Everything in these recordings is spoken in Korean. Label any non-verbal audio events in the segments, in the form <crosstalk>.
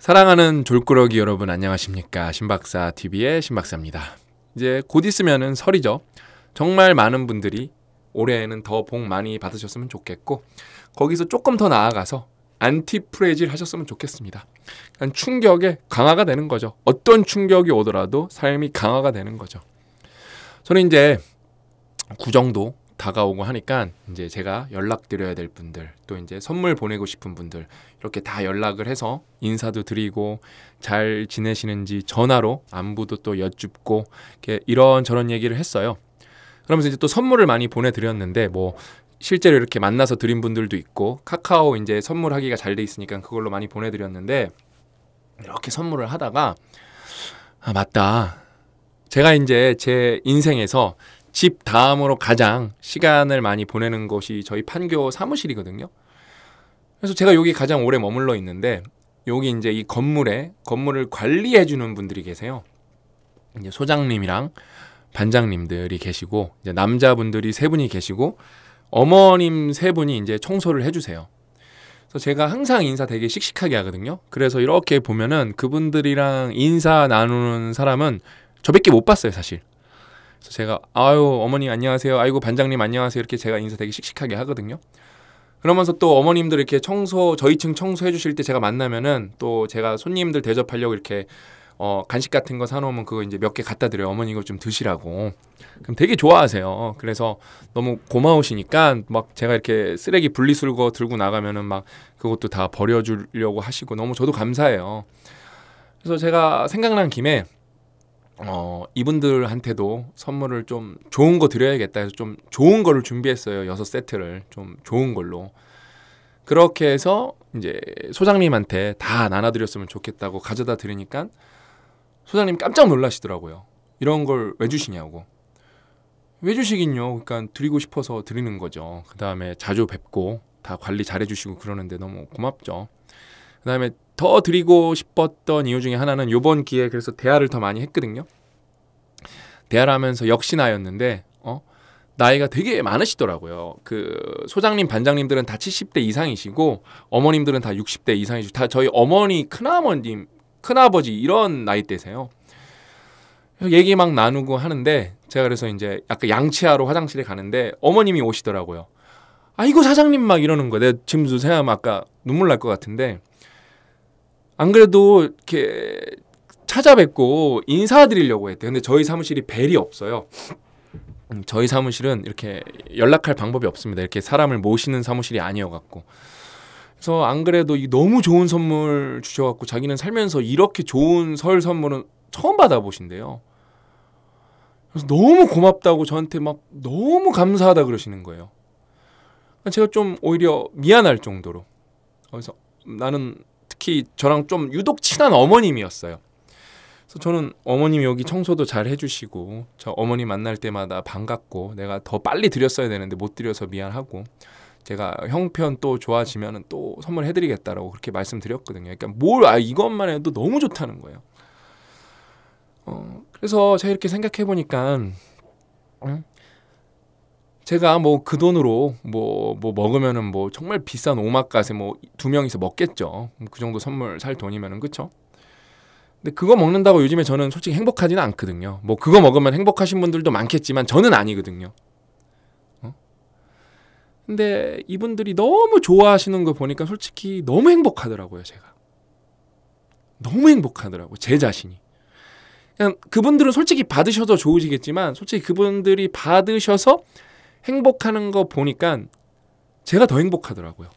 사랑하는 졸꾸러기 여러분 안녕하십니까 신박사 TV의 신박사입니다. 이제 곧 있으면은 설이죠. 정말 많은 분들이 올해에는 더 복 많이 받으셨으면 좋겠고 거기서 조금 더 나아가서 안티프레질 하셨으면 좋겠습니다. 충격에 강화가 되는 거죠. 어떤 충격이 오더라도 삶이 강화가 되는 거죠. 저는 이제 구정도 다가오고 하니까 이제 제가 연락드려야 될 분들 또 이제 선물 보내고 싶은 분들 이렇게 다 연락을 해서 인사도 드리고 잘 지내시는지 전화로 안부도 또 여쭙고 이렇게 이런저런 얘기를 했어요. 그러면서 이제 또 선물을 많이 보내드렸는데 뭐 실제로 이렇게 만나서 드린 분들도 있고 카카오 이제 선물하기가 잘 돼 있으니까 그걸로 많이 보내드렸는데 이렇게 선물을 하다가 아 맞다 제가 이제 제 인생에서 집 다음으로 가장 시간을 많이 보내는 곳이 저희 판교 사무실이거든요. 그래서 제가 여기 가장 오래 머물러 있는데 여기 이제 이 건물에 건물을 관리해 주는 분들이 계세요. 이제 소장님이랑 반장님들이 계시고 이제 남자분들이 세 분이 계시고 어머님 세 분이 이제 청소를 해 주세요. 그래서 제가 항상 인사 되게 씩씩하게 하거든요. 그래서 이렇게 보면은 그분들이랑 인사 나누는 사람은 저밖에 못 봤어요, 사실. 그래서 제가 아유 어머니 안녕하세요. 아이고 반장님 안녕하세요. 이렇게 제가 인사 되게 씩씩하게 하거든요. 그러면서 또 어머님들 이렇게 청소 저희 층 청소해 주실 때 제가 만나면은 또 제가 손님들 대접하려고 이렇게 어, 간식 같은 거 사놓으면 그거 이제 몇 개 갖다 드려요. 어머니 이거 좀 드시라고. 그럼 되게 좋아하세요. 그래서 너무 고마우시니까 막 제가 이렇게 쓰레기 분리수거 들고 나가면은 막 그것도 다 버려주려고 하시고 너무 저도 감사해요. 그래서 제가 생각난 김에 어, 이분들한테도 선물을 좀 좋은 거 드려야겠다 해서 좀 좋은 거를 준비했어요. 여섯 세트를 좀 좋은 걸로. 그렇게 해서 이제 소장님한테 다 나눠드렸으면 좋겠다고 가져다 드리니까 소장님 깜짝 놀라시더라고요. 이런 걸 왜 주시냐고. 왜 주시긴요. 그러니까 드리고 싶어서 드리는 거죠. 그 다음에 자주 뵙고 다 관리 잘해주시고 그러는데 너무 고맙죠. 그 다음에 더 드리고 싶었던 이유 중에 하나는 요번 기회에 그래서 대화를 더 많이 했거든요. 대화를 하면서 역시나였는데 어 나이가 되게 많으시더라고요. 그 소장님 반장님들은 다 70대 이상이시고 어머님들은 다 60대 이상이시고 다 저희 어머니 큰아버님 큰아버지 이런 나이대세요. 얘기 막 나누고 하는데 제가 그래서 이제 약간 양치하러 화장실에 가는데 어머님이 오시더라고요. 아이고 사장님 막 이러는 거야. 내가 지금도 생각하면 아까 눈물 날 것 같은데 안 그래도 이렇게 찾아뵙고 인사드리려고 했대. 근데 저희 사무실이 벨이 없어요. 음, 저희 사무실은 이렇게 연락할 방법이 없습니다. 이렇게 사람을 모시는 사무실이 아니어갖고. 그래서 안 그래도 너무 좋은 선물 주셔갖고 자기는 살면서 이렇게 좋은 설 선물은 처음 받아보신대요. 그래서 너무 고맙다고 저한테 막 너무 감사하다 그러시는 거예요. 제가 좀 오히려 미안할 정도로. 그래서 나는 특히 저랑 좀 유독 친한 어머님이었어요. 그래서 저는 어머님이 여기 청소도 잘 해주시고 저 어머니 만날 때마다 반갑고 내가 더 빨리 드렸어야 되는데 못 드려서 미안하고 제가 형편 또좋아지면또 선물해드리겠다라고 그렇게 말씀드렸거든요. 그러니까 뭘 아 이것만 해도 너무 좋다는 거예요. 어 그래서 제가 이렇게 생각해 보니까 제가 뭐 그 돈으로 뭐, 뭐 먹으면은 뭐 정말 비싼 오마카세 뭐 두 명이서 먹겠죠. 뭐 그 정도 선물 살 돈이면은 그쵸? 근데 그거 먹는다고 요즘에 저는 솔직히 행복하지는 않거든요. 뭐 그거 먹으면 행복하신 분들도 많겠지만 저는 아니거든요. 어? 근데 이분들이 너무 좋아하시는 거 보니까 솔직히 너무 행복하더라고요, 제가. 너무 행복하더라고, 제 자신이. 그냥 그분들은 솔직히 받으셔도 좋으시겠지만 솔직히 그분들이 받으셔서 행복하는 거 보니까 제가 더 행복하더라고요.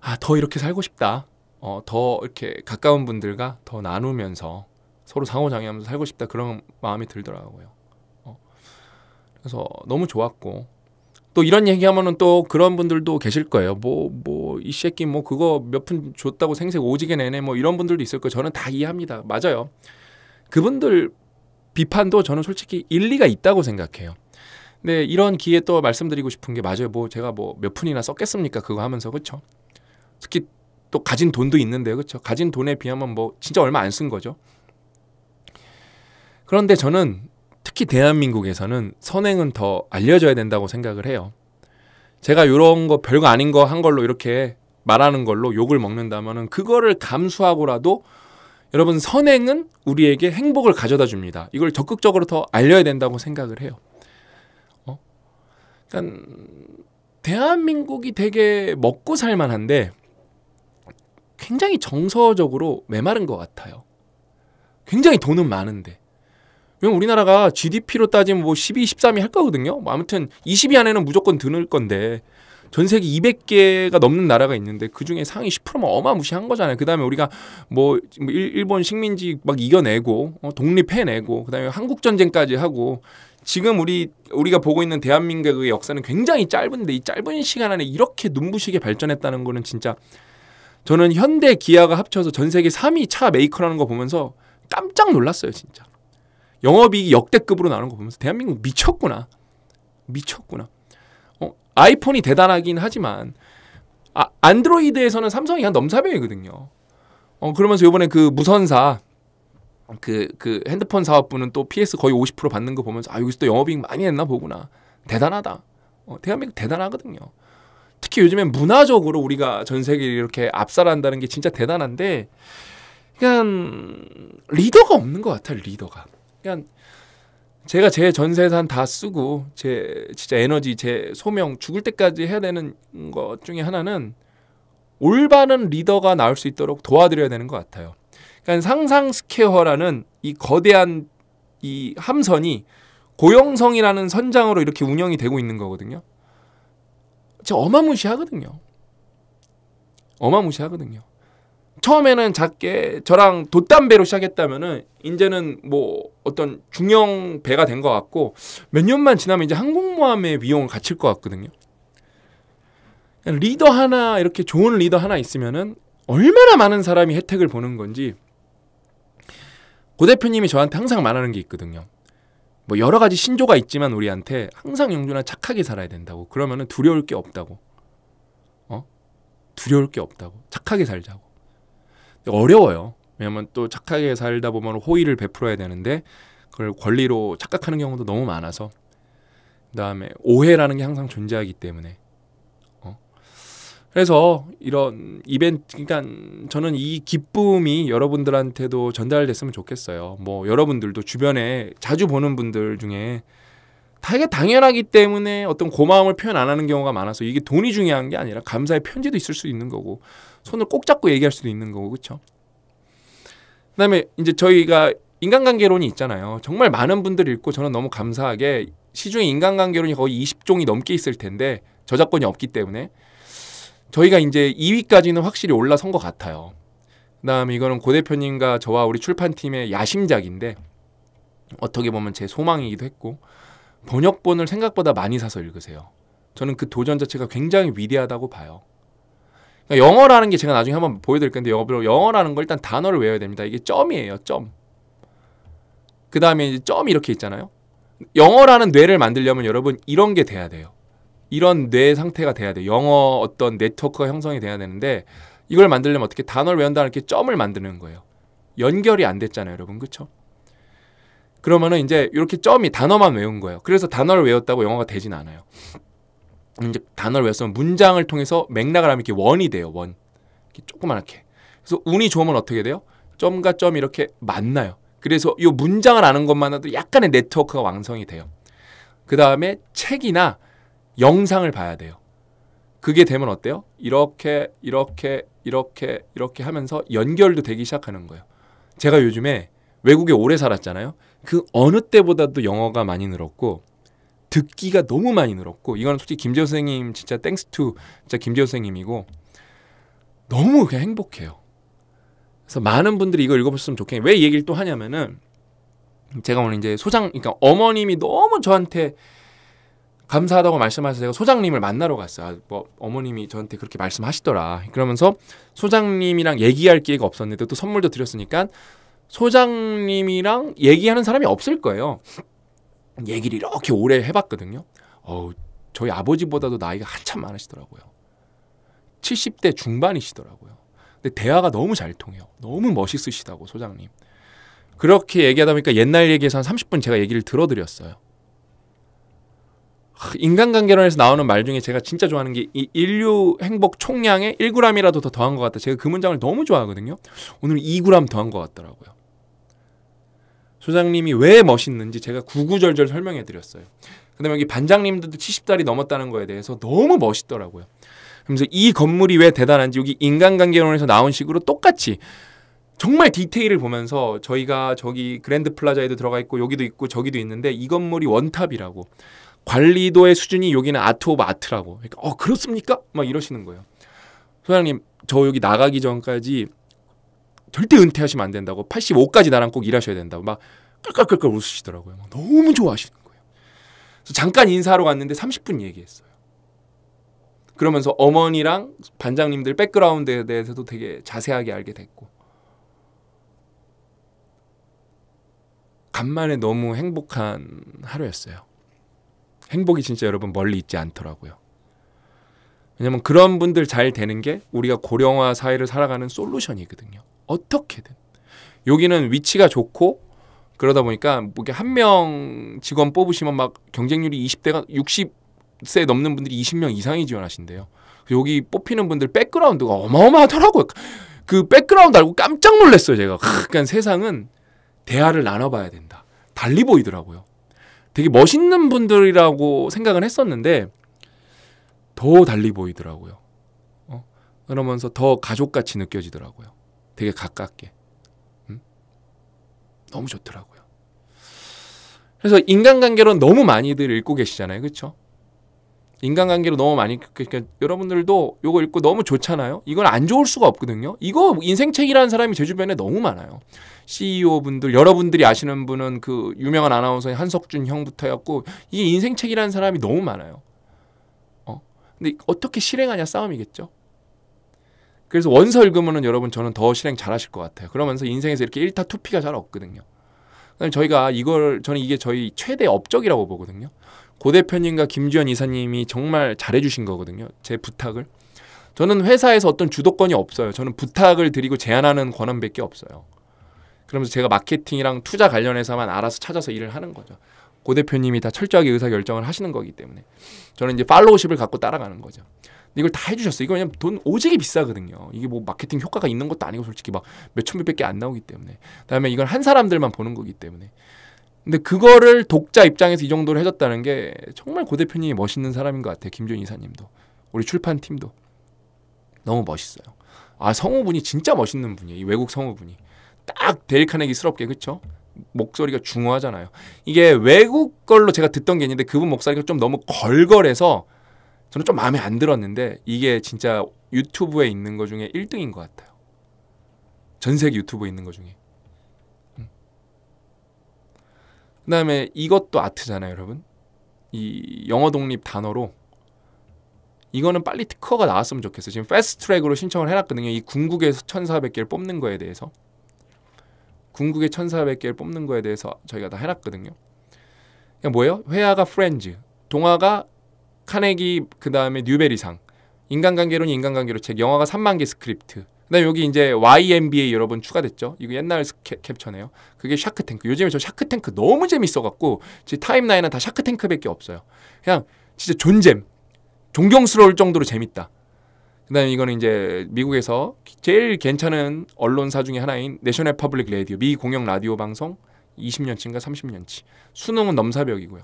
아, 더 이렇게 살고 싶다. 어, 더 이렇게 가까운 분들과 더 나누면서 서로 상호작용하면서 살고 싶다 그런 마음이 들더라고요. 어. 그래서 너무 좋았고 또 이런 얘기하면은 또 그런 분들도 계실 거예요. 뭐 뭐 이 새끼 뭐 그거 몇 푼 줬다고 생색 오지게 내네 뭐 이런 분들도 있을 거예요. 저는 다 이해합니다. 맞아요. 그분들 비판도 저는 솔직히 일리가 있다고 생각해요. 근데 이런 기회 또 말씀드리고 싶은 게 맞아요. 뭐 제가 뭐 몇 푼이나 썼겠습니까? 그거 하면서 그렇죠. 특히 또 가진 돈도 있는데 그렇죠. 가진 돈에 비하면 뭐 진짜 얼마 안 쓴 거죠. 그런데 저는 특히 대한민국에서는 선행은 더 알려져야 된다고 생각을 해요. 제가 이런 거 별거 아닌 거 한 걸로 이렇게 말하는 걸로 욕을 먹는다면은 그거를 감수하고라도 여러분 선행은 우리에게 행복을 가져다 줍니다. 이걸 적극적으로 더 알려야 된다고 생각을 해요. 어? 그러니까 대한민국이 되게 먹고 살만한데 굉장히 정서적으로 메마른 것 같아요. 굉장히 돈은 많은데. 왜냐면 우리나라가 GDP로 따지면 뭐 12, 13이 할 거거든요. 뭐 아무튼 20위 안에는 무조건 드는 건데 전 세계 200개가 넘는 나라가 있는데 그 중에 상위 10%만 어마무시한 거잖아요. 그 다음에 우리가 뭐, 뭐 일본 식민지 막 이겨내고 어, 독립해내고 그 다음에 한국 전쟁까지 하고 지금 우리 우리가 보고 있는 대한민국의 역사는 굉장히 짧은데 이 짧은 시간 안에 이렇게 눈부시게 발전했다는 거는 진짜 저는 현대 기아가 합쳐서 전 세계 3위 차 메이커라는 거 보면서 깜짝 놀랐어요, 진짜. 영업이익이 역대급으로 나오는 거 보면서 대한민국 미쳤구나. 미쳤구나. 어, 아이폰이 대단하긴 하지만 아, 안드로이드에서는 삼성이 한 넘사벽이거든요. 어, 그러면서 요번에 그 무선사 그, 그 핸드폰 사업부는 또 PS 거의 50% 받는 거 보면서 아, 여기서 또 영업이익 많이 했나 보구나. 대단하다. 어, 대한민국 대단하거든요. 특히 요즘엔 문화적으로 우리가 전 세계를 이렇게 압살한다는 게 진짜 대단한데 그냥 리더가 없는 것 같아요 리더가 그냥 제가 제 전세산 다 쓰고 제 진짜 에너지 제 소명 죽을 때까지 해야 되는 것 중에 하나는 올바른 리더가 나올 수 있도록 도와드려야 되는 것 같아요 그러니까 상상 스퀘어라는 이 거대한 이 함선이 고용성이라는 선장으로 이렇게 운영이 되고 있는 거거든요 진짜 어마무시하거든요. 어마무시하거든요. 처음에는 작게 저랑 돛담배로 시작했다면은 이제는 뭐 어떤 중형 배가 된 것 같고 몇 년만 지나면 이제 항공모함의 비용을 갖출 것 같거든요. 리더 하나 이렇게 좋은 리더 하나 있으면은 얼마나 많은 사람이 혜택을 보는 건지 고 대표님이 저한테 항상 말하는 게 있거든요. 뭐 여러 가지 신조가 있지만 우리한테 항상 영준아 착하게 살아야 된다고. 그러면은 두려울 게 없다고. 어? 두려울 게 없다고. 착하게 살자고. 어려워요. 왜냐면 또 착하게 살다 보면 호의를 베풀어야 되는데 그걸 권리로 착각하는 경우도 너무 많아서 그다음에 오해라는 게 항상 존재하기 때문에 그래서 이런 이벤트 그러니까 저는 이 기쁨이 여러분들한테도 전달됐으면 좋겠어요. 뭐 여러분들도 주변에 자주 보는 분들 중에 되게 당연하기 때문에 어떤 고마움을 표현 안 하는 경우가 많아서 이게 돈이 중요한 게 아니라 감사의 편지도 있을 수 있는 거고 손을 꼭 잡고 얘기할 수도 있는 거고 그렇죠? 그다음에 이제 저희가 인간관계론이 있잖아요. 정말 많은 분들 읽고 저는 너무 감사하게 시중에 인간관계론이 거의 20종이 넘게 있을 텐데 저작권이 없기 때문에 저희가 이제 2위까지는 확실히 올라선 것 같아요. 그다음에 이거는 고 대표님과 저와 우리 출판팀의 야심작인데 어떻게 보면 제 소망이기도 했고 번역본을 생각보다 많이 사서 읽으세요. 저는 그 도전 자체가 굉장히 위대하다고 봐요. 그러니까 영어라는 게 제가 나중에 한번 보여드릴 건데 영어로 영어라는 걸 일단 단어를 외워야 됩니다. 이게 점이에요. 점. 그 다음에 이제 점 이렇게 있잖아요. 영어라는 뇌를 만들려면 여러분 이런 게 돼야 돼요. 이런 뇌 상태가 돼야 돼. 영어 어떤 네트워크가 형성이 돼야 되는데 이걸 만들려면 어떻게 단어를 외운다 이렇게 점을 만드는 거예요. 연결이 안 됐잖아요, 여러분. 그렇죠? 그러면은 이제 이렇게 점이 단어만 외운 거예요. 그래서 단어를 외웠다고 영어가 되진 않아요. 이제 단어를 외웠으면 문장을 통해서 맥락을 하면 이렇게 원이 돼요, 원. 이렇게 조그맣게. 그래서 운이 좋으면 어떻게 돼요? 점과 점 이렇게 만나요. 그래서 이 문장을 아는 것만해도 약간의 네트워크가 완성이 돼요. 그 다음에 책이나 영상을 봐야 돼요. 그게 되면 어때요? 이렇게 이렇게 이렇게 이렇게 하면서 연결도 되기 시작하는 거예요. 제가 요즘에 외국에 오래 살았잖아요. 그 어느 때보다도 영어가 많이 늘었고 듣기가 너무 많이 늘었고 이거는 솔직히 김재호 선생님 진짜 땡스 투 진짜 김재호 선생님이고 너무 그냥 행복해요. 그래서 많은 분들이 이걸 읽어보셨으면 좋겠는데왜이 얘기를 또 하냐면은 제가 오늘 이제 소장 그러니까 어머님이 너무 저한테 감사하다고 말씀하셔서 제가 소장님을 만나러 갔어요. 아, 뭐 어머님이 저한테 그렇게 말씀하시더라. 그러면서 소장님이랑 얘기할 기회가 없었는데 또 선물도 드렸으니까 소장님이랑 얘기하는 사람이 없을 거예요. 얘기를 이렇게 오래 해봤거든요. 어우, 저희 아버지보다도 나이가 한참 많으시더라고요. 70대 중반이시더라고요. 근데 대화가 너무 잘 통해요. 너무 멋있으시다고 소장님. 그렇게 얘기하다 보니까 옛날 얘기에서 한 30분 제가 얘기를 들어드렸어요. 인간관계론에서 나오는 말 중에 제가 진짜 좋아하는 게 이 인류 행복 총량의 1g이라도 더 더한 것 같다. 제가 그 문장을 너무 좋아하거든요. 오늘 2g 더한 것 같더라고요. 소장님이 왜 멋있는지 제가 구구절절 설명해 드렸어요. 그다음에 여기 반장님들도 70달이 넘었다는 거에 대해서 너무 멋있더라고요. 그래서 이 건물이 왜 대단한지 여기 인간관계론에서 나온 식으로 똑같이 정말 디테일을 보면서 저희가 저기 그랜드 플라자에도 들어가 있고 여기도 있고 저기도 있는데 이 건물이 원탑이라고 관리도의 수준이 여기는 아트 오브 아트라고. 그러니까 어 그렇습니까? 막 이러시는 거예요. 소장님 저 여기 나가기 전까지 절대 은퇴하시면 안 된다고 85까지 나랑 꼭 일하셔야 된다고 막 깔깔깔깔 웃으시더라고요. 막 너무 좋아하시는 거예요. 잠깐 인사하러 갔는데 30분 얘기했어요. 그러면서 어머니랑 반장님들 백그라운드에 대해서도 되게 자세하게 알게 됐고 간만에 너무 행복한 하루였어요. 행복이 진짜 여러분 멀리 있지 않더라고요. 왜냐면 그런 분들 잘 되는 게 우리가 고령화 사회를 살아가는 솔루션이거든요. 어떻게든. 여기는 위치가 좋고 그러다 보니까 한 명 직원 뽑으시면 막 경쟁률이 20대가 60세 넘는 분들이 20명 이상이 지원하신대요. 여기 뽑히는 분들 백그라운드가 어마어마하더라고요. 그 백그라운드 알고 깜짝 놀랐어요, 제가. 그러니까 세상은 대화를 나눠봐야 된다. 달리 보이더라고요. 되게 멋있는 분들이라고 생각을 했었는데 더 달리 보이더라고요. 어? 그러면서 더 가족같이 느껴지더라고요. 되게 가깝게. 음? 너무 좋더라고요. 그래서 인간관계론 너무 많이들 읽고 계시잖아요. 그렇죠? 인간관계로 너무 많이 그, 그러니까 여러분들도 요거 읽고 너무 좋잖아요. 이건 안 좋을 수가 없거든요. 이거 인생책이라는 사람이 제 주변에 너무 많아요. CEO 분들 여러분들이 아시는 분은 그 유명한 아나운서 한석준 형부터였고 이게 인생책이라는 사람이 너무 많아요. 어 근데 어떻게 실행하냐 싸움이겠죠. 그래서 원설금은 서 여러분 저는 더 실행 잘하실 것 같아요. 그러면서 인생에서 이렇게 일타투피가 잘 없거든요. 저희가 이걸 저는 이게 저희 최대 업적이라고 보거든요. 고 대표님과 김주현 이사님이 정말 잘해주신 거거든요. 제 부탁을. 저는 회사에서 어떤 주도권이 없어요. 저는 부탁을 드리고 제안하는 권한밖에 없어요. 그러면서 제가 마케팅이랑 투자 관련해서만 알아서 찾아서 일을 하는 거죠. 고 대표님이 다 철저하게 의사 결정을 하시는 거기 때문에 저는 이제 팔로우십을 갖고 따라가는 거죠. 이걸 다 해주셨어. 요 이거 그냥 돈 오지게 비싸거든요. 이게 뭐 마케팅 효과가 있는 것도 아니고 솔직히 막 몇 천 몇백 개 안 나오기 때문에. 그다음에 이건 한 사람들만 보는 거기 때문에. 근데 그거를 독자 입장에서 이 정도로 해줬다는 게 정말 고 대표님이 멋있는 사람인 것 같아요. 김준 이사님도 우리 출판팀도 너무 멋있어요. 아 성우분이 진짜 멋있는 분이에요. 이 외국 성우분이 딱 데일 카네기스럽게 그쵸? 목소리가 중후하잖아요. 이게 외국 걸로 제가 듣던 게 있는데 그분 목소리가 좀 너무 걸걸해서 저는 좀 마음에 안 들었는데 이게 진짜 유튜브에 있는 것 중에 1등인 것 같아요. 전 세계 유튜브에 있는 것 중에. 그다음에 이것도 아트잖아요, 여러분. 이 영어 독립 단어로 이거는 빨리 특허가 나왔으면 좋겠어요. 지금 패스트트랙으로 신청을 해놨거든요. 이 궁극에서 1,400개를 뽑는 거에 대해서 궁극의 1,400개를 뽑는 거에 대해서 저희가 다 해놨거든요. 그러 그러니까 뭐예요? 회화가 프렌즈, 동화가 카네기, 그 다음에 뉴베리상, 인간관계론 인간관계로 책, 영화가 3만 개 스크립트, 그다음에 여기 이제 YMBA 여러분 추가됐죠. 이거 옛날 캡, 캡처네요. 그게 샤크탱크. 요즘에 저 샤크탱크 너무 재밌어갖고 제 타임라인은 다 샤크탱크밖에 없어요. 그냥 진짜 존잼. 존경스러울 정도로 재밌다. 그다음에 이거는 이제 미국에서 제일 괜찮은 언론사 중의 하나인 내셔널 퍼블릭 레디오 미 공영 라디오 방송 20년치인가 30년치. 수능은 넘사벽이고요.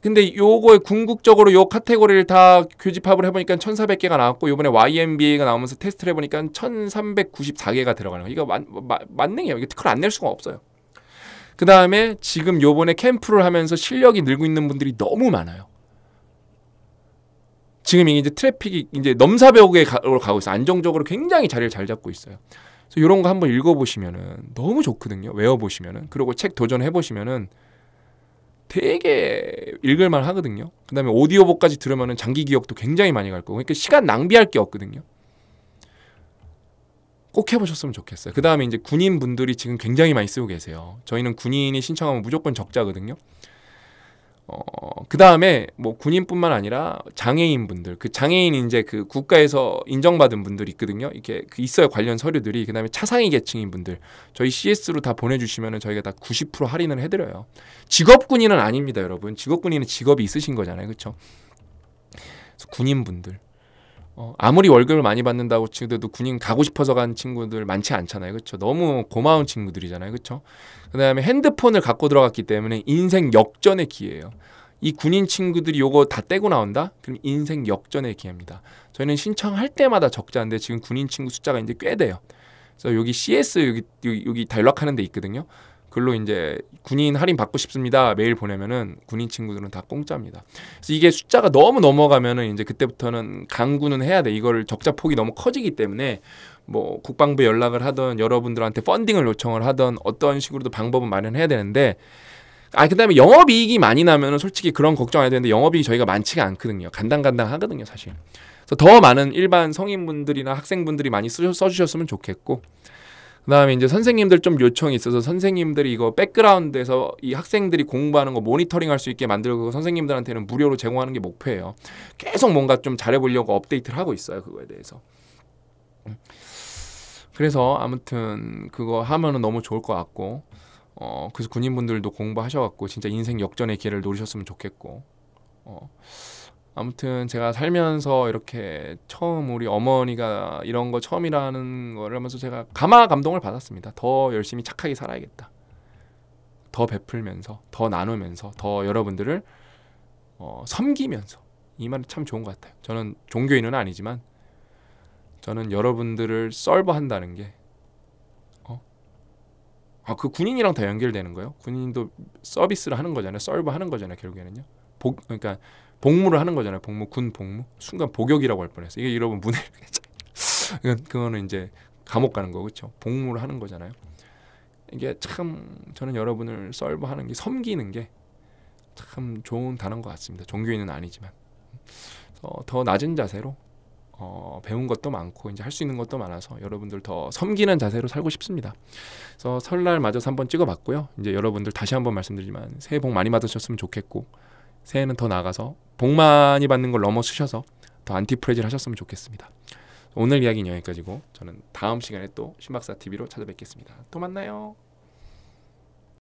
근데 요거에 궁극적으로 요 카테고리를 다 교집합을 해보니까 1400개가 나왔고 요번에 YMBA가 나오면서 테스트를 해보니까 1394개가 들어가는 거 이거 만, 마, 만능이에요 이거 티크를 안 낼 수가 없어요 그 다음에 지금 요번에 캠프를 하면서 실력이 늘고 있는 분들이 너무 많아요 지금 이제 트래픽이 이제 넘사벽에 가고 있어요 안정적으로 굉장히 자리를 잘 잡고 있어요 그래서 요런 거 한번 읽어보시면은 너무 좋거든요 외워보시면은 그리고 책 도전해보시면은 되게 읽을만 하거든요. 그 다음에 오디오북까지 들으면 장기 기억도 굉장히 많이 갈 거고. 그러니까 시간 낭비할 게 없거든요. 꼭 해보셨으면 좋겠어요. 그 다음에 이제 군인분들이 지금 굉장히 많이 쓰고 계세요. 저희는 군인이 신청하면 무조건 적자거든요. 그 다음에 뭐 군인뿐만 아니라 장애인 분들, 그 장애인 이제 그 국가에서 인정받은 분들 있거든요. 이렇게 그 있어요 관련 서류들이. 그 다음에 차상위 계층인 분들 저희 CS로 다 보내주시면은 저희가 다 90% 할인을 해드려요. 직업 군인은 아닙니다, 여러분. 직업 군인은 직업이 있으신 거잖아요, 그렇죠? 군인 분들. 어, 아무리 월급을 많이 받는다고 친구들도 군인 가고 싶어서 간 친구들 많지 않잖아요. 그렇죠? 너무 고마운 친구들이잖아요. 그렇죠? 그다음에 핸드폰을 갖고 들어갔기 때문에 인생 역전의 기회예요. 이 군인 친구들이 요거 다 떼고 나온다? 그럼 인생 역전의 기회입니다. 저희는 신청할 때마다 적자인데 지금 군인 친구 숫자가 이제 꽤 돼요. 그래서 여기 CS 여기 여기, 여 연락하는 데 있거든요. 글로 이제 군인 할인 받고 싶습니다. 메일 보내면은 군인 친구들은 다 공짜입니다. 그래서 이게 숫자가 너무 넘어가면은 이제 그때부터는 강구는 해야 돼. 이걸 적자 폭이 너무 커지기 때문에 뭐 국방부 연락을 하던 여러분들한테 펀딩을 요청을 하던 어떤 식으로도 방법은 마련해야 되는데 아 그다음에 영업이익이 많이 나면은 솔직히 그런 걱정 안 해도 되는데 영업이익 이 저희가 많지가 않거든요. 간당간당 하거든요, 사실. 그래서 더 많은 일반 성인분들이나 학생분들이 많이 쓰, 써주셨으면 좋겠고 그다음에 이제 선생님들 좀 요청이 있어서 선생님들이 이거 백그라운드에서 이 학생들이 공부하는 거 모니터링할 수 있게 만들고 선생님들한테는 무료로 제공하는 게 목표예요. 계속 뭔가 좀 잘해보려고 업데이트를 하고 있어요 그거에 대해서. 그래서 아무튼 그거 하면은 너무 좋을 것 같고 어, 그래서 군인분들도 공부하셔갖고 진짜 인생 역전의 기회를 노리셨으면 좋겠고 어, 아무튼 제가 살면서 이렇게 처음 우리 어머니가 이런 거 처음이라는 걸 하면서 제가 가마 감동을 받았습니다. 더 열심히 착하게 살아야겠다. 더 베풀면서 더 나누면서 더 여러분들을 어, 섬기면서 이 말이 참 좋은 것 같아요. 저는 종교인은 아니지만 저는 여러분들을 썰버한다는 게 아, 그 군인이랑 다 연결되는 거예요? 군인도 서비스를 하는 거잖아요. 썰브 하는 거잖아요. 결국에는요. 복, 그러니까 복무를 하는 거잖아요. 복무, 군 복무. 순간 복역이라고 할 뻔했어요. 이게 여러분 문 <laughs> 이건 그거는 이제 감옥 가는 거 그렇죠. 복무를 하는 거잖아요. 이게 참 저는 여러분을 썰브 하는 게 섬기는 게 참 좋은 단어인 것 같습니다. 종교인은 아니지만 어, 더 낮은 자세로 어, 배운 것도 많고 이제 할 수 있는 것도 많아서 여러분들 더 섬기는 자세로 살고 싶습니다. 그래서 설날 맞아서 한번 찍어봤고요. 이제 여러분들 다시 한번 말씀드리지만 새해 복 많이 받으셨으면 좋겠고 새해는 더 나가서 복 많이 받는 걸넘어쓰셔서더 안티프레질 하셨으면 좋겠습니다. 오늘 이야기는 여기까지고 저는 다음 시간에 또 신박사 TV로 찾아뵙겠습니다. 또 만나요.